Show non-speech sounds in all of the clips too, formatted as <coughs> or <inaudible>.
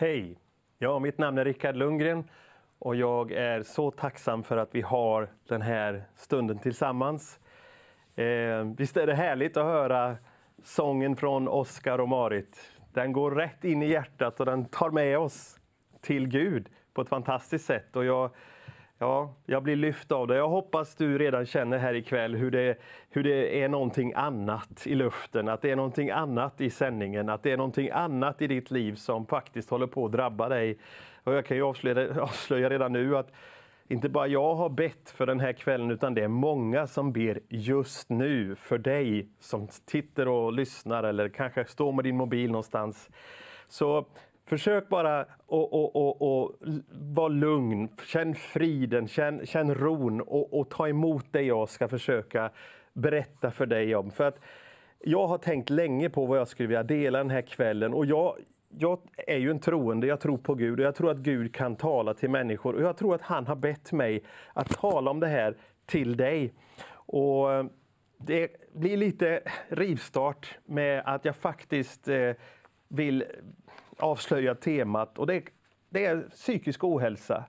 Hej! Ja, mitt namn är Rickard Lundgren och jag är så tacksam för att vi har den här stunden tillsammans. Eh, visst är det härligt att höra sången från Oskar och Marit? Den går rätt in i hjärtat och den tar med oss till Gud på ett fantastiskt sätt. Och jag Ja, jag blir lyft av det. Jag hoppas du redan känner här ikväll hur det, hur det är någonting annat i luften, att det är någonting annat i sändningen, att det är någonting annat i ditt liv som faktiskt håller på att drabba dig. Och jag kan ju avslöja, avslöja redan nu att inte bara jag har bett för den här kvällen, utan det är många som ber just nu för dig som tittar och lyssnar eller kanske står med din mobil någonstans. Så Försök bara att vara lugn, känn friden, känn, känn ron och, och ta emot det jag ska försöka berätta för dig om. För att jag har tänkt länge på vad jag skulle vilja dela den här kvällen. Och jag, jag är ju en troende, jag tror på Gud och jag tror att Gud kan tala till människor. Och jag tror att han har bett mig att tala om det här till dig. Och eh, det blir lite rivstart med att jag faktiskt eh, vill avslöjar temat. Och det, är, det är psykisk ohälsa.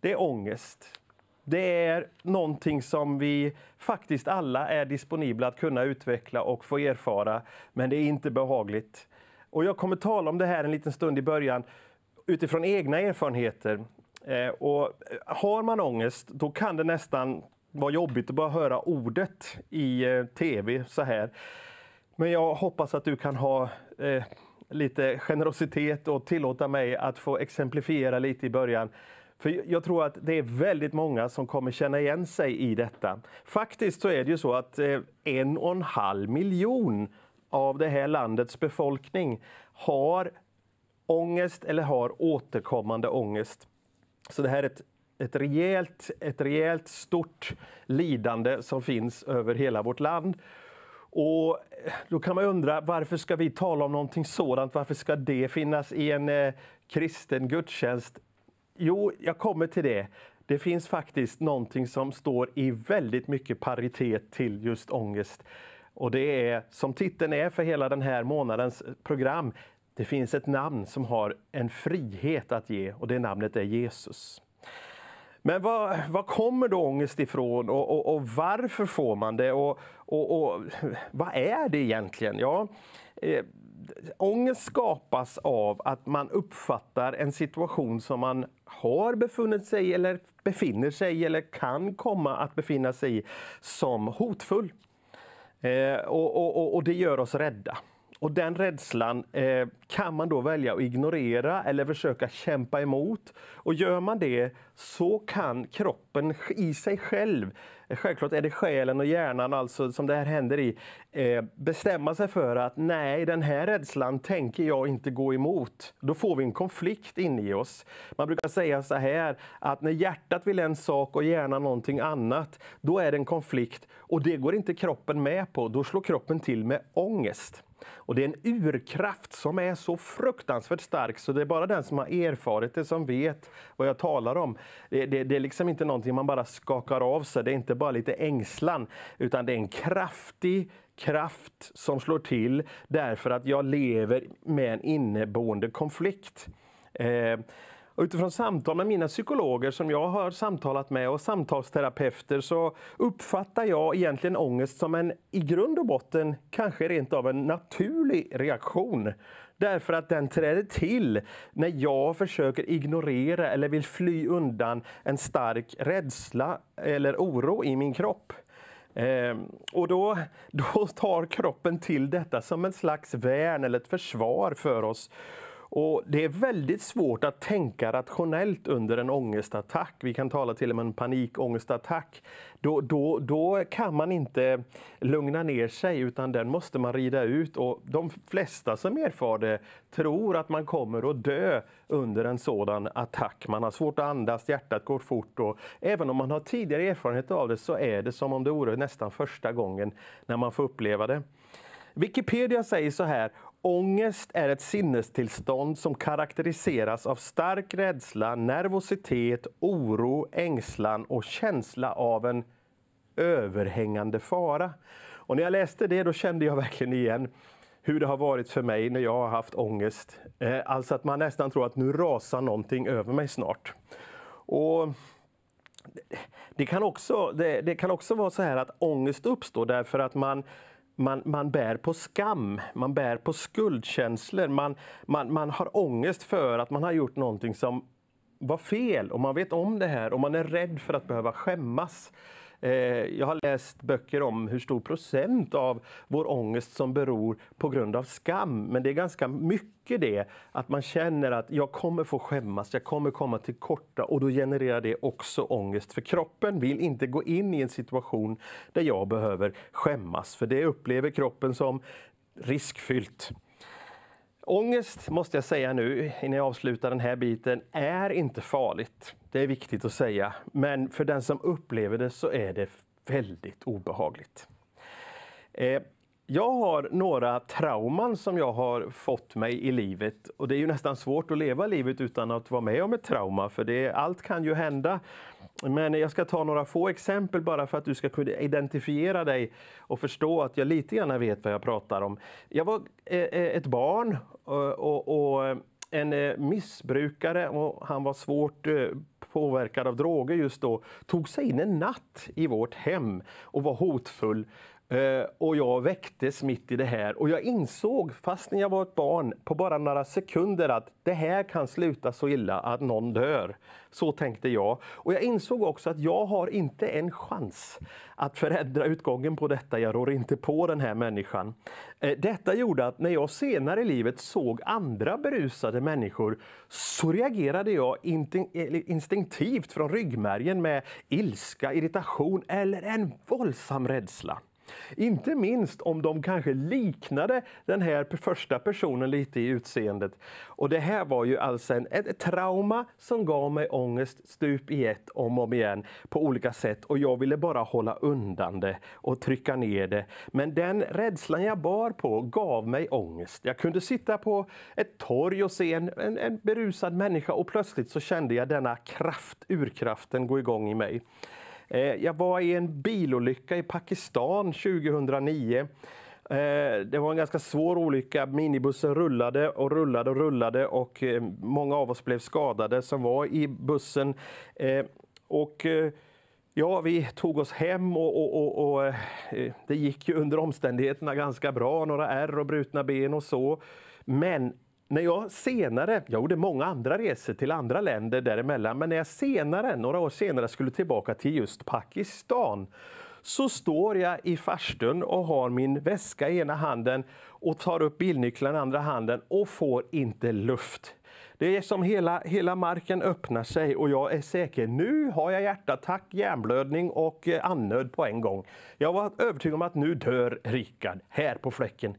Det är ångest. Det är någonting som vi faktiskt alla är disponibla att kunna utveckla och få erfara, men det är inte behagligt. Och jag kommer tala om det här en liten stund i början utifrån egna erfarenheter. Eh, och eh, har man ångest, då kan det nästan vara jobbigt att bara höra ordet i eh, tv så här. Men jag hoppas att du kan ha eh, lite generositet och tillåta mig att få exemplifiera lite i början. För jag tror att det är väldigt många som kommer känna igen sig i detta. Faktiskt så är det ju så att eh, en och en halv miljon av det här landets befolkning har ångest eller har återkommande ångest. Så det här är ett, ett, rejält, ett rejält stort lidande som finns över hela vårt land. Och eh, då kan man undra varför ska vi tala om någonting sådant? Varför ska det finnas i en eh, kristen gudstjänst? Jo, jag kommer till det. Det finns faktiskt någonting som står i väldigt mycket paritet till just ångest. Och det är, som titeln är för hela den här månadens eh, program, det finns ett namn som har en frihet att ge och det namnet är Jesus. Men var, var kommer då ångest ifrån och, och, och varför får man det? Och, och, vad är det egentligen? Ja, eh, ångest skapas av att man uppfattar en situation som man har befunnit sig i eller befinner sig i eller kan komma att befinna sig i som hotfull. Eh, och, och, och, och det gör oss rädda. Och den rädslan eh, kan man då välja att ignorera eller försöka kämpa emot. Och gör man det så kan kroppen i sig själv, självklart är det själen och hjärnan alltså som det här händer i, eh, bestämma sig för att nej, den här rädslan tänker jag inte gå emot. Då får vi en konflikt inne i oss. Man brukar säga så här att när hjärtat vill en sak och hjärnan någonting annat, då är det en konflikt och det går inte kroppen med på. Då slår kroppen till med ångest. Och det är en urkraft som är så fruktansvärt stark så det är bara den som har erfarit det som vet vad jag talar om. Det, det, det är liksom inte någonting man bara skakar av sig, det är inte bara lite ängslan, utan det är en kraftig kraft som slår till därför att jag lever med en inneboende konflikt. Eh, och utifrån samtal med mina psykologer som jag har samtalat med och samtalsterapeuter så uppfattar jag egentligen ångest som en i grund och botten kanske rent av en naturlig reaktion. Därför att den träder till när jag försöker ignorera eller vill fly undan en stark rädsla eller oro i min kropp. Ehm, och då, då tar kroppen till detta som en slags värn eller ett försvar för oss. Och det är väldigt svårt att tänka rationellt under en ångestattack. Vi kan tala till och med om en panikångestattack. Då, då, då kan man inte lugna ner sig, utan den måste man rida ut. Och de flesta som erfar det tror att man kommer att dö under en sådan attack. Man har svårt att andas, hjärtat går fort och även om man har tidigare erfarenhet av det så är det som om det vore nästan första gången när man får uppleva det. Wikipedia säger så här Ångest är ett sinnestillstånd som karaktäriseras av stark rädsla, nervositet, oro, ängslan och känsla av en överhängande fara. Och när jag läste det då kände jag verkligen igen hur det har varit för mig när jag har haft ångest. Eh, alltså att man nästan tror att nu rasar någonting över mig snart. Och det kan också, det, det kan också vara så här att ångest uppstår därför att man man, man bär på skam, man bär på skuldkänslor, man, man, man har ångest för att man har gjort någonting som var fel och man vet om det här och man är rädd för att behöva skämmas. Eh, jag har läst böcker om hur stor procent av vår ångest som beror på grund av skam. Men det är ganska mycket det, att man känner att jag kommer få skämmas, jag kommer komma till korta och då genererar det också ångest. För kroppen vill inte gå in i en situation där jag behöver skämmas, för det upplever kroppen som riskfyllt. Ångest, måste jag säga nu innan jag avslutar den här biten, är inte farligt. Det är viktigt att säga. Men för den som upplever det så är det väldigt obehagligt. Eh, jag har några trauman som jag har fått mig i livet. Och det är ju nästan svårt att leva livet utan att vara med om ett trauma, för det, allt kan ju hända. Men jag ska ta några få exempel bara för att du ska kunna identifiera dig och förstå att jag lite grann vet vad jag pratar om. Jag var eh, eh, ett barn eh, och, och en missbrukare, och han var svårt påverkad av droger just då, tog sig in en natt i vårt hem och var hotfull Eh, och jag väcktes mitt i det här och jag insåg, fastän jag var ett barn, på bara några sekunder att det här kan sluta så illa att någon dör. Så tänkte jag. Och jag insåg också att jag har inte en chans att förändra utgången på detta. Jag rår inte på den här människan. Eh, detta gjorde att när jag senare i livet såg andra berusade människor så reagerade jag eh, instinktivt från ryggmärgen med ilska, irritation eller en våldsam rädsla. Inte minst om de kanske liknade den här första personen lite i utseendet. Och det här var ju alltså en, ett trauma som gav mig ångest stup i ett om och om igen på olika sätt och jag ville bara hålla undan det och trycka ner det. Men den rädslan jag bar på gav mig ångest. Jag kunde sitta på ett torg och se en, en, en berusad människa och plötsligt så kände jag denna kraft, urkraften, gå igång i mig. Eh, jag var i en bilolycka i Pakistan 2009. Eh, det var en ganska svår olycka. Minibussen rullade och rullade och rullade och eh, många av oss blev skadade som var i bussen. Och Ja, vi tog oss hem och, och, och, och det gick under omständigheterna ganska bra. Några ärr och brutna ben och så. Men när jag senare, jag gjorde många andra resor till andra länder däremellan, men när jag senare, några år senare skulle tillbaka till just Pakistan så står jag i farstun och har min väska i ena handen och tar upp bilnycklarna i andra handen och får inte luft. Det är som hela, hela marken öppnar sig och jag är säker. Nu har jag hjärtattack, hjärnblödning och eh, andnöd. på en gång. Jag var övertygad om att nu dör Rickard här på fläcken.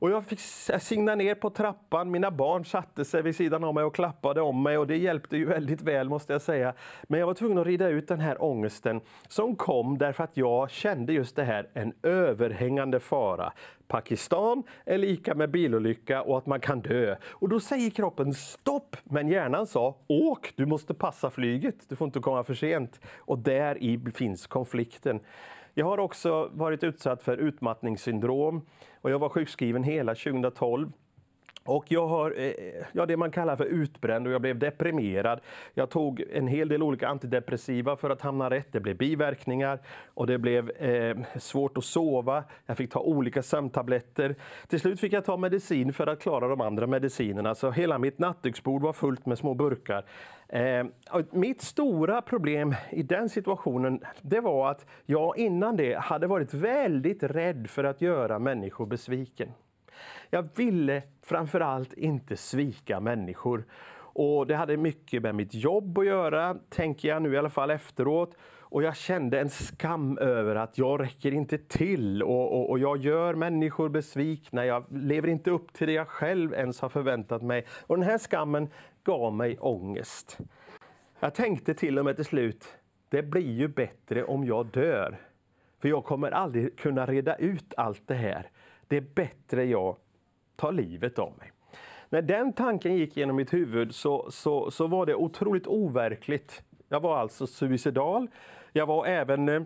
Och jag fick signa ner på trappan, mina barn satte sig vid sidan av mig och klappade om mig och det hjälpte ju väldigt väl måste jag säga. Men jag var tvungen att rida ut den här ångesten som kom därför att jag kände just det här, en överhängande fara. Pakistan är lika med bilolycka och att man kan dö. Och då säger kroppen stopp, men hjärnan sa åk, du måste passa flyget, du får inte komma för sent. Och där i finns konflikten. Jag har också varit utsatt för utmattningssyndrom. Och jag var sjukskriven hela 2012. Och jag har eh, ja, det man kallar för utbränd och jag blev deprimerad. Jag tog en hel del olika antidepressiva för att hamna rätt. Det blev biverkningar och det blev eh, svårt att sova. Jag fick ta olika sömntabletter. Till slut fick jag ta medicin för att klara de andra medicinerna. Så hela mitt nattduksbord var fullt med små burkar. Eh, mitt stora problem i den situationen det var att jag innan det hade varit väldigt rädd för att göra människor besviken. Jag ville framförallt inte svika människor. Och Det hade mycket med mitt jobb att göra, tänker jag nu i alla fall efteråt. Och jag kände en skam över att jag räcker inte till och, och, och, jag gör människor besvikna. Jag lever inte upp till det jag själv ens har förväntat mig. Och den här skammen gav mig ångest. Jag tänkte till och med till slut, det blir ju bättre om jag dör. För jag kommer aldrig kunna reda ut allt det här. Det är bättre jag tar livet av mig. När den tanken gick genom mitt huvud så, så, så var det otroligt overkligt. Jag var alltså suicidal. Jag var även eh,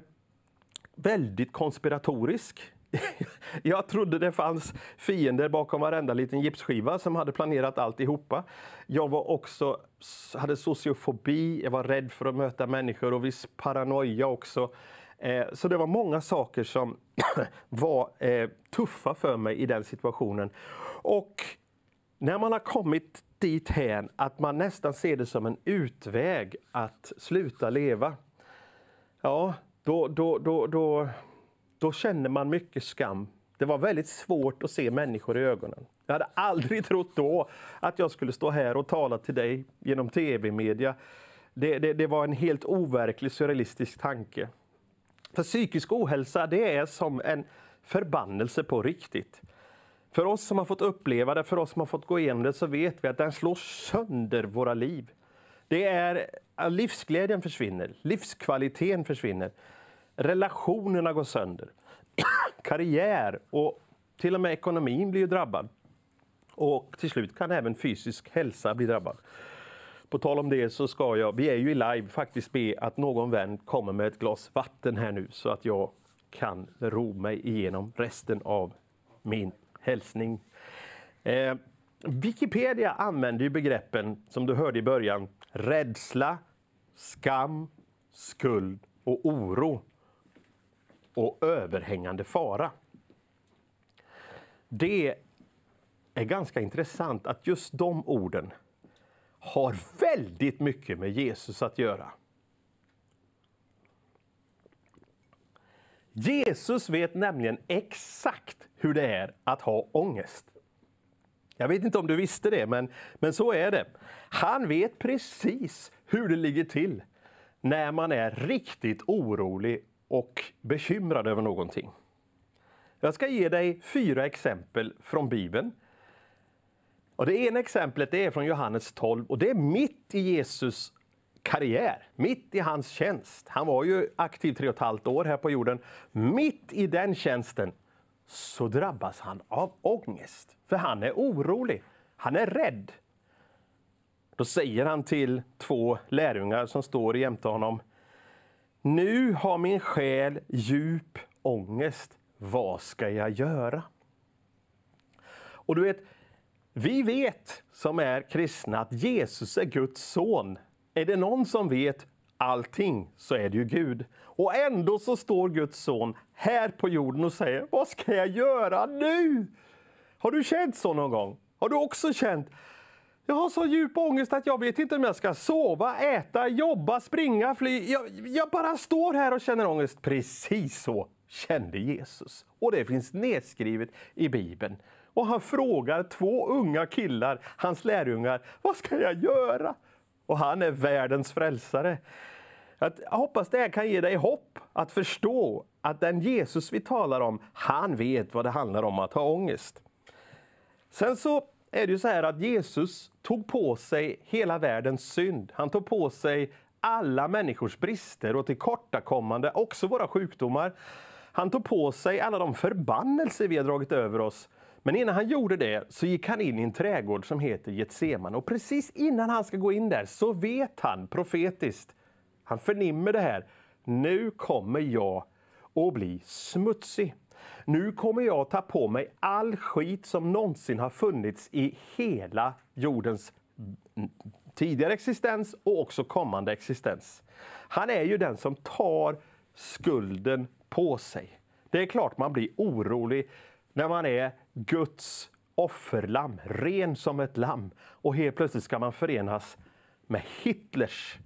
väldigt konspiratorisk. <laughs> jag trodde det fanns fiender bakom varenda liten gipsskiva som hade planerat alltihopa. Jag var också, hade sociofobi, jag var rädd för att möta människor och viss paranoia också. Eh, så det var många saker som <clears throat> var eh, tuffa för mig i den situationen. Och när man har kommit dit hän att man nästan ser det som en utväg att sluta leva, ja, då, då, då, då då känner man mycket skam. Det var väldigt svårt att se människor i ögonen. Jag hade aldrig <laughs> trott då att jag skulle stå här och tala till dig genom tv-media. Det, det, det var en helt overklig surrealistisk tanke. För psykisk ohälsa, det är som en förbannelse på riktigt. För oss som har fått uppleva det, för oss som har fått gå igenom det, så vet vi att den slår sönder våra liv. Det är, livsglädjen försvinner, livskvaliteten försvinner. Relationerna går sönder. <coughs> Karriär och till och med ekonomin blir ju drabbad. Och till slut kan även fysisk hälsa bli drabbad. På tal om det så ska jag, vi är ju i live, faktiskt be att någon vän kommer med ett glas vatten här nu så att jag kan ro mig igenom resten av min hälsning. Eh, Wikipedia använder ju begreppen, som du hörde i början, rädsla, skam, skuld och oro och överhängande fara. Det är ganska intressant att just de orden har väldigt mycket med Jesus att göra. Jesus vet nämligen exakt hur det är att ha ångest. Jag vet inte om du visste det, men, men så är det. Han vet precis hur det ligger till när man är riktigt orolig och bekymrad över någonting. Jag ska ge dig fyra exempel från Bibeln. Och det ena exemplet är från Johannes 12 och det är mitt i Jesus karriär, mitt i hans tjänst. Han var ju aktiv tre och ett halvt år här på jorden. Mitt i den tjänsten så drabbas han av ångest, för han är orolig. Han är rädd. Då säger han till två lärjungar som står jämte honom. Nu har min själ djup ångest. Vad ska jag göra? Och du vet, vi vet som är kristna att Jesus är Guds son. Är det någon som vet allting så är det ju Gud. Och ändå så står Guds son här på jorden och säger Vad ska jag göra nu? Har du känt så någon gång? Har du också känt jag har så djup ångest att jag vet inte om jag ska sova, äta, jobba, springa, fly. Jag, jag bara står här och känner ångest. Precis så kände Jesus. Och det finns nedskrivet i Bibeln. Och han frågar två unga killar, hans lärjungar, vad ska jag göra? Och han är världens frälsare. jag hoppas det här kan ge dig hopp att förstå att den Jesus vi talar om, han vet vad det handlar om att ha ångest. Sen så är det ju så här att Jesus tog på sig hela världens synd. Han tog på sig alla människors brister och tillkortakommande, också våra sjukdomar. Han tog på sig alla de förbannelser vi har dragit över oss. Men innan han gjorde det så gick han in i en trädgård som heter Getsemane. Och precis innan han ska gå in där så vet han profetiskt, han förnimmer det här, nu kommer jag att bli smutsig. Nu kommer jag ta på mig all skit som någonsin har funnits i hela jordens tidigare existens och också kommande existens. Han är ju den som tar skulden på sig. Det är klart man blir orolig när man är Guds offerlamm, ren som ett lamm. Och helt plötsligt ska man förenas med Hitlers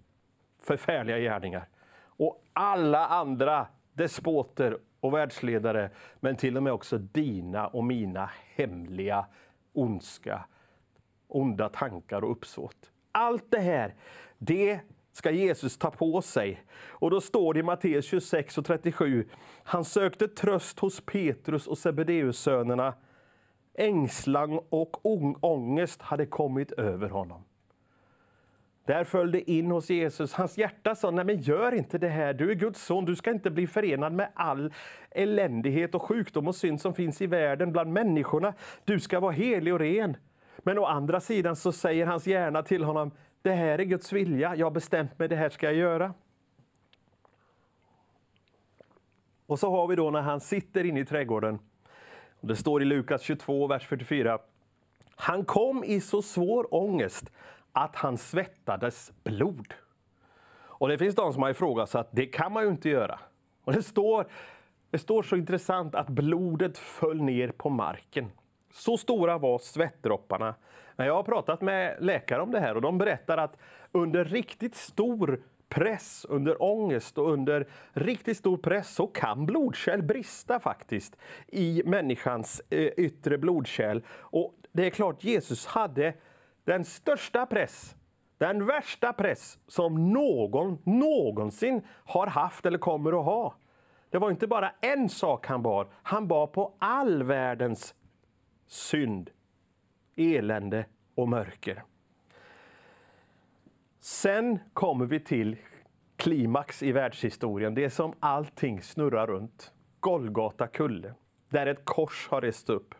förfärliga gärningar och alla andra despoter och världsledare, men till och med också dina och mina hemliga ondska, onda tankar och uppsåt. Allt det här, det ska Jesus ta på sig. Och då står det i Matteus 26 och 37. Han sökte tröst hos Petrus och Sebedeus sönerna. Ängslan och ångest hade kommit över honom. Där föll det in hos Jesus. Hans hjärta sa, nej men gör inte det här. Du är Guds son, du ska inte bli förenad med all eländighet och sjukdom och synd som finns i världen bland människorna. Du ska vara helig och ren. Men å andra sidan så säger hans hjärna till honom, det här är Guds vilja, jag har bestämt mig, det här ska jag göra. Och så har vi då när han sitter inne i trädgården. Det står i Lukas 22, vers 44. Han kom i så svår ångest att han svettades blod. Och det finns de som har ifrågasatt, det kan man ju inte göra. Och det står, det står så intressant att blodet föll ner på marken. Så stora var svettdropparna. Men jag har pratat med läkare om det här och de berättar att under riktigt stor press, under ångest och under riktigt stor press så kan blodkärl brista faktiskt i människans eh, yttre blodkärl. Och det är klart, Jesus hade den största press, den värsta press som någon någonsin har haft eller kommer att ha. Det var inte bara en sak han bar, han bar på all världens synd, elände och mörker. Sen kommer vi till klimax i världshistorien, det som allting snurrar runt. Golgata kulle, där ett kors har rest upp.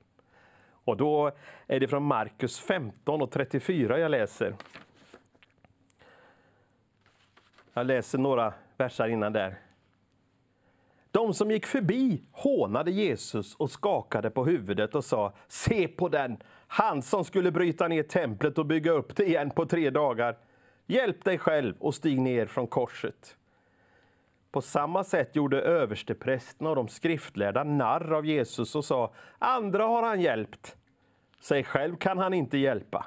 Och då är det från Markus 15 och 34 jag läser. Jag läser några verser innan där. De som gick förbi hånade Jesus och skakade på huvudet och sa Se på den, han som skulle bryta ner templet och bygga upp det igen på tre dagar. Hjälp dig själv och stig ner från korset. På samma sätt gjorde översteprästerna och de skriftlärda narr av Jesus och sa andra har han hjälpt, sig själv kan han inte hjälpa.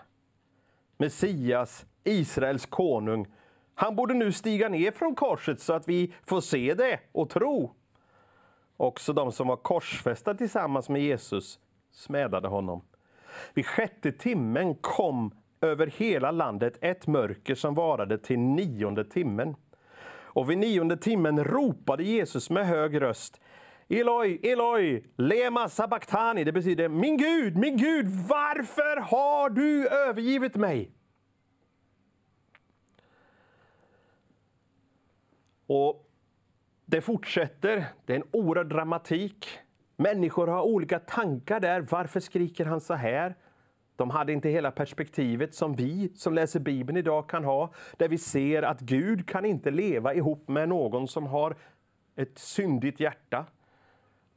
Messias, Israels konung, han borde nu stiga ner från korset så att vi får se det och tro. Också de som var korsfästa tillsammans med Jesus smädade honom. Vid sjätte timmen kom över hela landet ett mörker som varade till nionde timmen och vid nionde timmen ropade Jesus med hög röst Eloi, Eloi, lema sabachthani. Det betyder min Gud, min Gud, varför har du övergivit mig? Och det fortsätter. Det är en oerhörd dramatik. Människor har olika tankar där. Varför skriker han så här? De hade inte hela perspektivet som vi som läser Bibeln idag kan ha, där vi ser att Gud kan inte leva ihop med någon som har ett syndigt hjärta.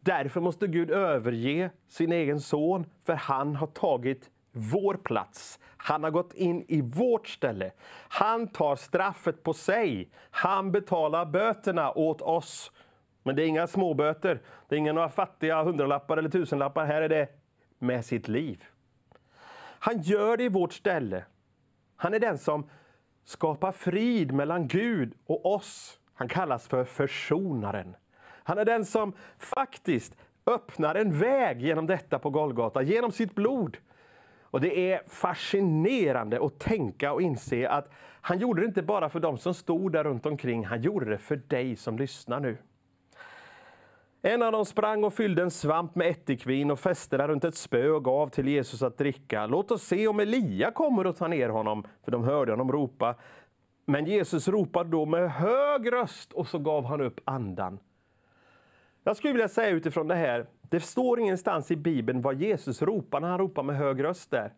Därför måste Gud överge sin egen son, för han har tagit vår plats. Han har gått in i vårt ställe. Han tar straffet på sig. Han betalar böterna åt oss. Men det är inga småböter. Det är inga några fattiga hundralappar eller tusenlappar. Här är det med sitt liv. Han gör det i vårt ställe. Han är den som skapar frid mellan Gud och oss. Han kallas för försonaren. Han är den som faktiskt öppnar en väg genom detta på Golgata, genom sitt blod. Och Det är fascinerande att tänka och inse att han gjorde det inte bara för de som stod där runt omkring, han gjorde det för dig som lyssnar nu. En av dem sprang och fyllde en svamp med ättikvin och fäste den runt ett spö och gav till Jesus att dricka. Låt oss se om Elia kommer och tar ner honom, för de hörde honom ropa. Men Jesus ropade då med hög röst och så gav han upp andan. Jag skulle vilja säga utifrån det här, det står ingenstans i Bibeln vad Jesus ropar när han ropar med hög röst där.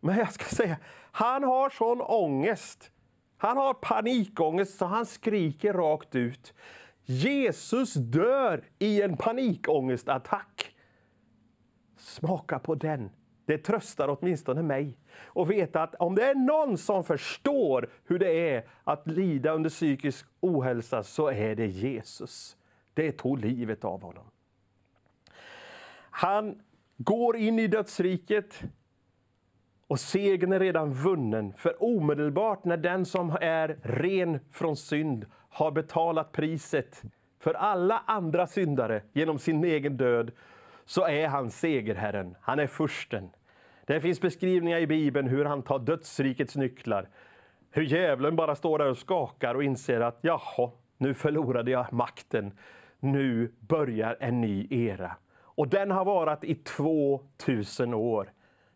Men jag ska säga, han har sån ångest. Han har panikångest så han skriker rakt ut. Jesus dör i en panikångestattack. Smaka på den. Det tröstar åtminstone mig. Och veta att om det är någon som förstår hur det är att lida under psykisk ohälsa så är det Jesus. Det tog livet av honom. Han går in i dödsriket. Och segern är redan vunnen, för omedelbart när den som är ren från synd har betalat priset för alla andra syndare genom sin egen död, så är han segerherren, han är försten. Det finns beskrivningar i Bibeln hur han tar dödsrikets nycklar, hur djävulen bara står där och skakar och inser att jaha, nu förlorade jag makten. Nu börjar en ny era. Och den har varat i 2000 år.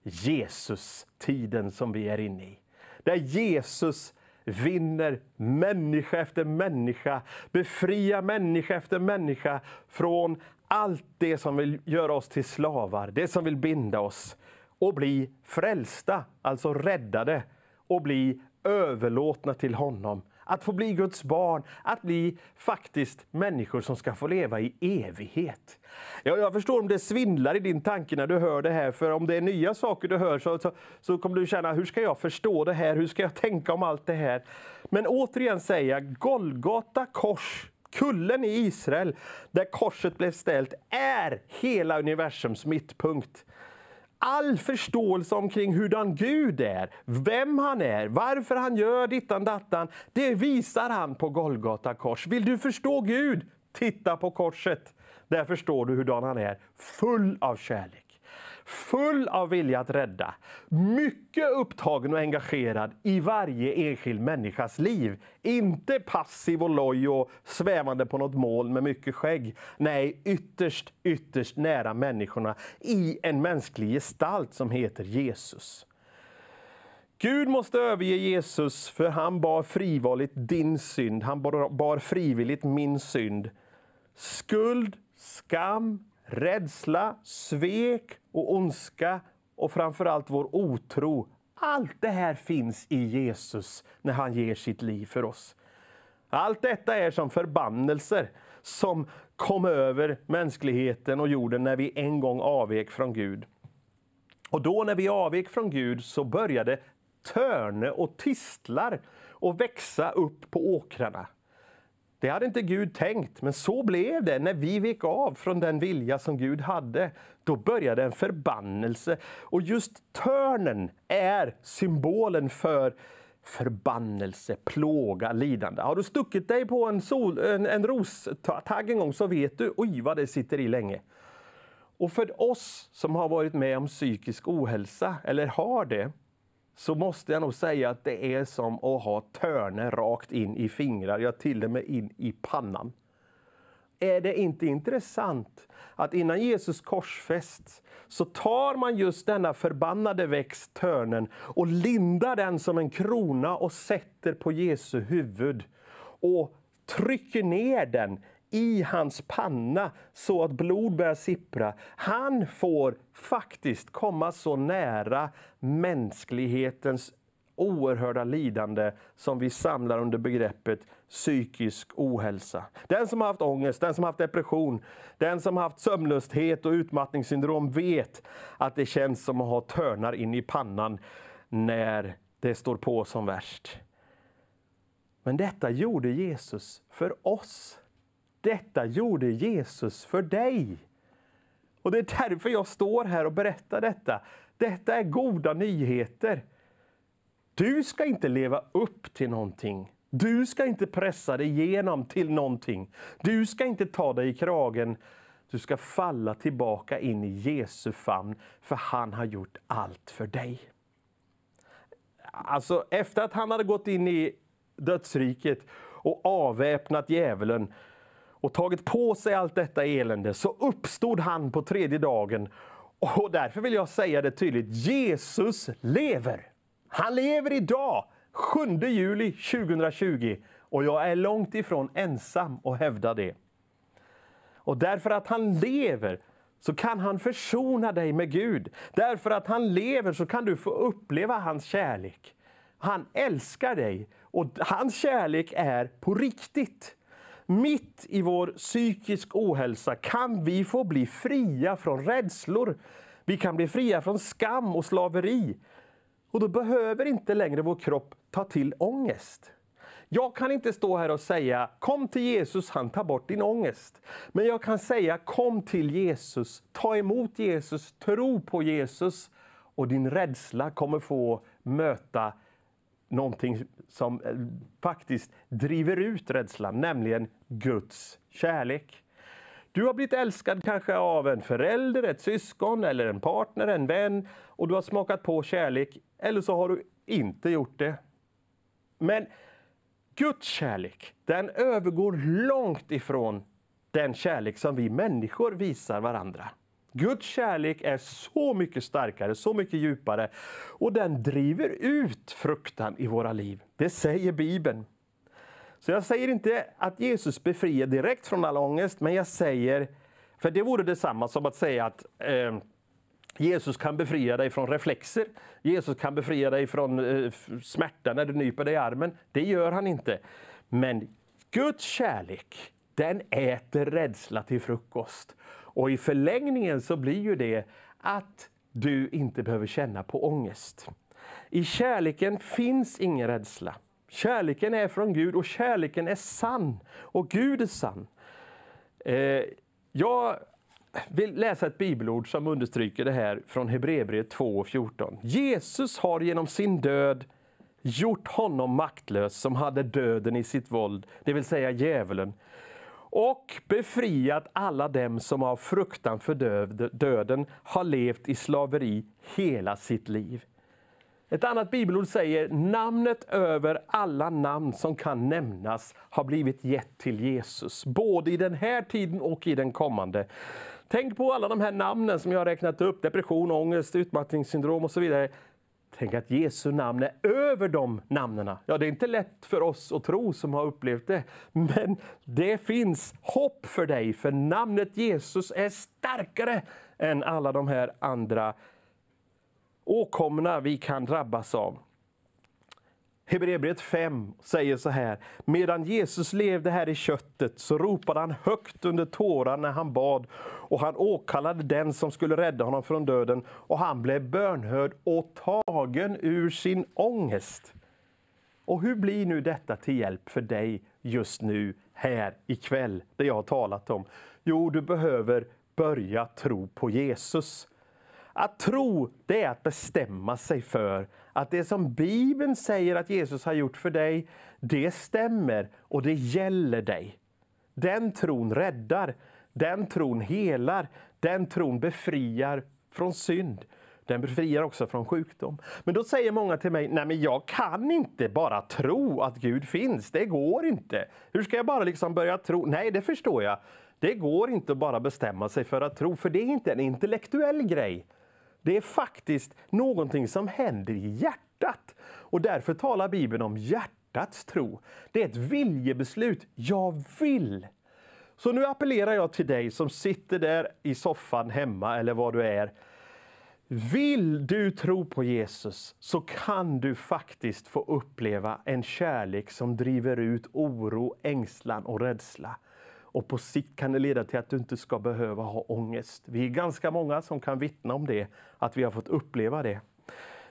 Jesus-tiden som vi är inne i. Där Jesus vinner människa efter människa, befriar människa efter människa från allt det som vill göra oss till slavar, det som vill binda oss och bli frälsta, alltså räddade, och bli överlåtna till honom att få bli Guds barn, att bli faktiskt människor som ska få leva i evighet. Jag, jag förstår om det svindlar i din tanke när du hör det här, för om det är nya saker du hör så, så, så kommer du känna, hur ska jag förstå det här? Hur ska jag tänka om allt det här? Men återigen säger jag, Golgata kors, kullen i Israel, där korset blev ställt, är hela universums mittpunkt all förståelse omkring hurdan Gud är, vem han är, varför han gör dittan dattan, det visar han på Golgata kors. Vill du förstå Gud? Titta på korset. Där förstår du hurdan han är, full av kärlek full av vilja att rädda, mycket upptagen och engagerad i varje enskild människas liv. Inte passiv och loj och svävande på något mål med mycket skägg. Nej, ytterst, ytterst nära människorna i en mänsklig gestalt som heter Jesus. Gud måste överge Jesus, för han bar frivilligt din synd. Han bar frivilligt min synd. Skuld, skam, rädsla, svek och ondska och framförallt vår otro. Allt det här finns i Jesus när han ger sitt liv för oss. Allt detta är som förbannelser som kom över mänskligheten och jorden när vi en gång avvek från Gud. Och då när vi avvek från Gud så började törne och tistlar att växa upp på åkrarna. Det hade inte Gud tänkt, men så blev det när vi vek av från den vilja som Gud hade. Då började en förbannelse. Och just törnen är symbolen för förbannelse, plåga, lidande. Har du stuckit dig på en, sol, en, en rostagg en gång så vet du oj vad det sitter i länge. Och för oss som har varit med om psykisk ohälsa, eller har det, så måste jag nog säga att det är som att ha törne rakt in i fingrar, ja till och med in i pannan. Är det inte intressant att innan Jesus korsfästs så tar man just denna förbannade växt, törnen, och lindar den som en krona och sätter på Jesu huvud och trycker ner den i hans panna så att blod börjar sippra. Han får faktiskt komma så nära mänsklighetens oerhörda lidande som vi samlar under begreppet psykisk ohälsa. Den som har haft ångest, den som har haft depression, den som har haft sömnlöshet och utmattningssyndrom vet att det känns som att ha törnar in i pannan när det står på som värst. Men detta gjorde Jesus för oss. Detta gjorde Jesus för dig. Och det är därför jag står här och berättar detta. Detta är goda nyheter. Du ska inte leva upp till någonting. Du ska inte pressa dig igenom till någonting. Du ska inte ta dig i kragen. Du ska falla tillbaka in i Jesu famn, för han har gjort allt för dig. Alltså, efter att han hade gått in i dödsriket och avväpnat djävulen, och tagit på sig allt detta elände så uppstod han på tredje dagen. Och därför vill jag säga det tydligt. Jesus lever! Han lever idag, 7 juli 2020. Och jag är långt ifrån ensam att hävda det. Och därför att han lever så kan han försona dig med Gud. Därför att han lever så kan du få uppleva hans kärlek. Han älskar dig och hans kärlek är på riktigt. Mitt i vår psykisk ohälsa kan vi få bli fria från rädslor. Vi kan bli fria från skam och slaveri. Och då behöver inte längre vår kropp ta till ångest. Jag kan inte stå här och säga kom till Jesus, han tar bort din ångest. Men jag kan säga kom till Jesus, ta emot Jesus, tro på Jesus och din rädsla kommer få möta någonting som eh, faktiskt driver ut rädslan, nämligen Guds kärlek. Du har blivit älskad kanske av en förälder, ett syskon, eller en partner, en vän och du har smakat på kärlek, eller så har du inte gjort det. Men Guds kärlek, den övergår långt ifrån den kärlek som vi människor visar varandra. Guds kärlek är så mycket starkare, så mycket djupare och den driver ut fruktan i våra liv. Det säger Bibeln. Så jag säger inte att Jesus befriar direkt från all ångest, men jag säger, för det vore detsamma som att säga att eh, Jesus kan befria dig från reflexer. Jesus kan befria dig från eh, smärta när du nyper dig i armen. Det gör han inte. Men Guds kärlek, den äter rädsla till frukost. Och i förlängningen så blir ju det att du inte behöver känna på ångest. I kärleken finns ingen rädsla. Kärleken är från Gud och kärleken är sann. Och Gud är sann. Eh, jag vill läsa ett bibelord som understryker det här från Hebreerbrevet 2 Jesus har genom sin död gjort honom maktlös som hade döden i sitt våld, det vill säga djävulen, och befriat alla dem som av fruktan för döden har levt i slaveri hela sitt liv. Ett annat bibelord säger namnet över alla namn som kan nämnas har blivit gett till Jesus, både i den här tiden och i den kommande. Tänk på alla de här namnen som jag har räknat upp, depression, ångest, utmattningssyndrom och så vidare. Tänk att Jesu namn är över de namnen. Ja, det är inte lätt för oss att tro som har upplevt det, men det finns hopp för dig, för namnet Jesus är starkare än alla de här andra åkommorna vi kan drabbas av. Hebreerbrevet 5 säger så här. Medan Jesus levde här i köttet så ropade han högt under tårar när han bad och han åkallade den som skulle rädda honom från döden och han blev bönhörd och tagen ur sin ångest. Och hur blir nu detta till hjälp för dig just nu, här ikväll, det jag har talat om? Jo, du behöver börja tro på Jesus. Att tro, det är att bestämma sig för att det som Bibeln säger att Jesus har gjort för dig, det stämmer och det gäller dig. Den tron räddar, den tron helar, den tron befriar från synd. Den befriar också från sjukdom. Men då säger många till mig, nej men jag kan inte bara tro att Gud finns, det går inte. Hur ska jag bara liksom börja tro? Nej, det förstår jag. Det går inte att bara bestämma sig för att tro, för det är inte en intellektuell grej. Det är faktiskt någonting som händer i hjärtat. Och därför talar Bibeln om hjärtats tro. Det är ett viljebeslut. Jag vill! Så nu appellerar jag till dig som sitter där i soffan hemma eller var du är. Vill du tro på Jesus så kan du faktiskt få uppleva en kärlek som driver ut oro, ängslan och rädsla. Och på sikt kan det leda till att du inte ska behöva ha ångest. Vi är ganska många som kan vittna om det, att vi har fått uppleva det.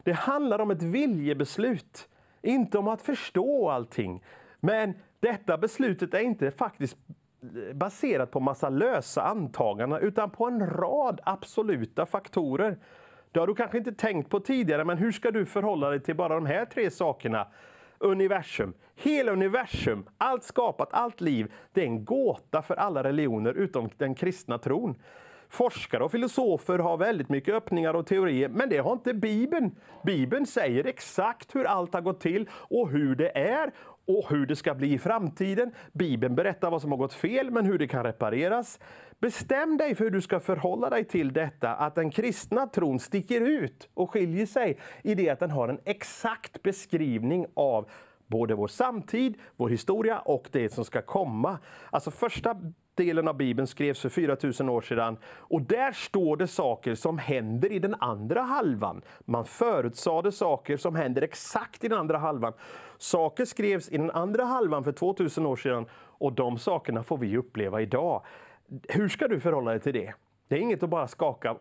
Det handlar om ett viljebeslut, inte om att förstå allting. Men detta beslutet är inte faktiskt baserat på massa lösa antaganden utan på en rad absoluta faktorer. Det har du kanske inte tänkt på tidigare, men hur ska du förhålla dig till bara de här tre sakerna? universum, hela universum, allt skapat, allt liv, det är en gåta för alla religioner utom den kristna tron. Forskare och filosofer har väldigt mycket öppningar och teorier, men det har inte Bibeln. Bibeln säger exakt hur allt har gått till och hur det är och hur det ska bli i framtiden. Bibeln berättar vad som har gått fel, men hur det kan repareras. Bestäm dig för hur du ska förhålla dig till detta, att den kristna tron sticker ut och skiljer sig i det att den har en exakt beskrivning av både vår samtid, vår historia och det som ska komma. Alltså första delen av Bibeln skrevs för 4000 år sedan och där står det saker som händer i den andra halvan. Man förutsade saker som händer exakt i den andra halvan. Saker skrevs i den andra halvan för 2000 år sedan och de sakerna får vi uppleva idag. Hur ska du förhålla dig till det? Det är inget att bara skaka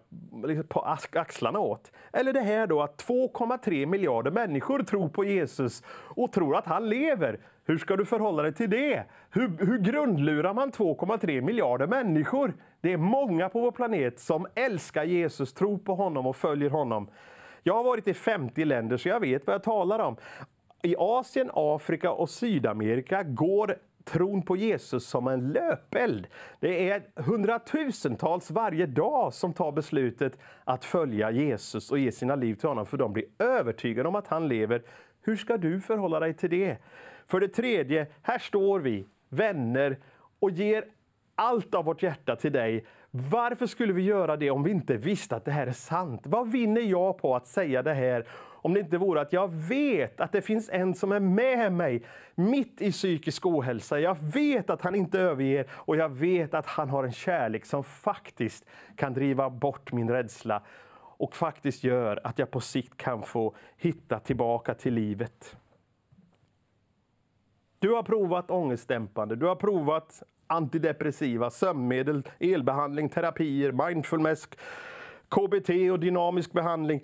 liksom, på axlarna åt. Eller det här då att 2,3 miljarder människor tror på Jesus och tror att han lever. Hur ska du förhålla dig till det? Hur, hur grundlurar man 2,3 miljarder människor? Det är många på vår planet som älskar Jesus, tror på honom och följer honom. Jag har varit i 50 länder, så jag vet vad jag talar om. I Asien, Afrika och Sydamerika går tron på Jesus som en löpeld. Det är hundratusentals varje dag som tar beslutet att följa Jesus och ge sina liv till honom, för de blir övertygade om att han lever. Hur ska du förhålla dig till det? För det tredje, här står vi, vänner, och ger allt av vårt hjärta till dig. Varför skulle vi göra det om vi inte visste att det här är sant? Vad vinner jag på att säga det här? om det inte vore att jag vet att det finns en som är med mig mitt i psykisk ohälsa. Jag vet att han inte överger och jag vet att han har en kärlek som faktiskt kan driva bort min rädsla och faktiskt gör att jag på sikt kan få hitta tillbaka till livet. Du har provat ångestdämpande, du har provat antidepressiva, sömnmedel, elbehandling, terapier, mindfulness, KBT och dynamisk behandling.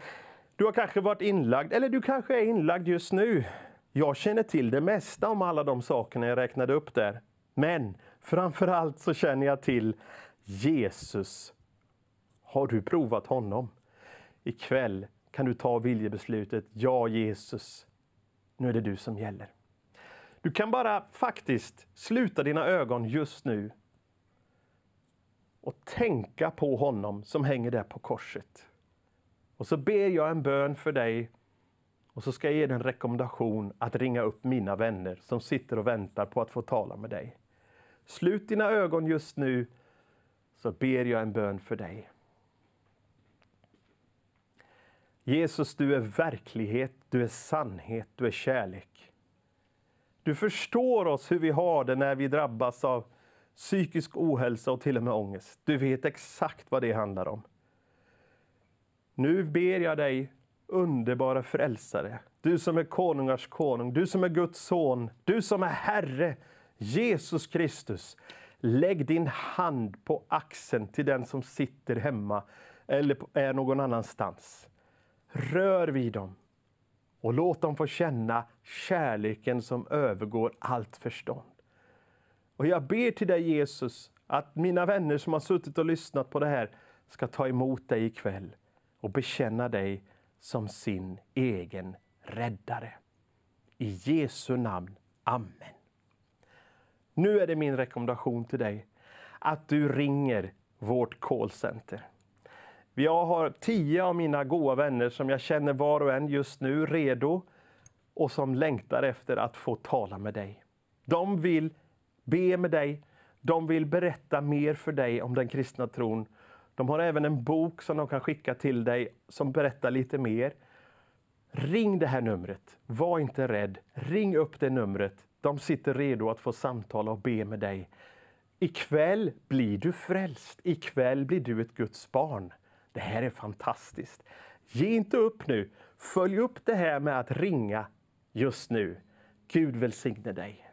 Du har kanske varit inlagd, eller du kanske är inlagd just nu. Jag känner till det mesta om alla de sakerna jag räknade upp där. Men framförallt så känner jag till Jesus. Har du provat honom? Ikväll kan du ta viljebeslutet Ja Jesus, nu är det du som gäller. Du kan bara faktiskt sluta dina ögon just nu och tänka på honom som hänger där på korset. Och så ber jag en bön för dig och så ska jag ge dig en rekommendation att ringa upp mina vänner som sitter och väntar på att få tala med dig. Slut dina ögon just nu så ber jag en bön för dig. Jesus, du är verklighet, du är sannhet, du är kärlek. Du förstår oss hur vi har det när vi drabbas av psykisk ohälsa och till och med ångest. Du vet exakt vad det handlar om. Nu ber jag dig, underbara frälsare, du som är konungars konung, du som är Guds son, du som är Herre, Jesus Kristus. Lägg din hand på axeln till den som sitter hemma eller är någon annanstans. Rör vid dem och låt dem få känna kärleken som övergår allt förstånd. Och jag ber till dig Jesus att mina vänner som har suttit och lyssnat på det här ska ta emot dig ikväll och bekänna dig som sin egen räddare. I Jesu namn. Amen. Nu är det min rekommendation till dig att du ringer vårt callcenter. Jag har tio av mina goda vänner som jag känner var och en just nu redo och som längtar efter att få tala med dig. De vill be med dig, de vill berätta mer för dig om den kristna tron de har även en bok som de kan skicka till dig som berättar lite mer. Ring det här numret. Var inte rädd. Ring upp det numret. De sitter redo att få samtala och be med dig. Ikväll blir du frälst. Ikväll blir du ett Guds barn. Det här är fantastiskt. Ge inte upp nu. Följ upp det här med att ringa just nu. Gud välsigne dig.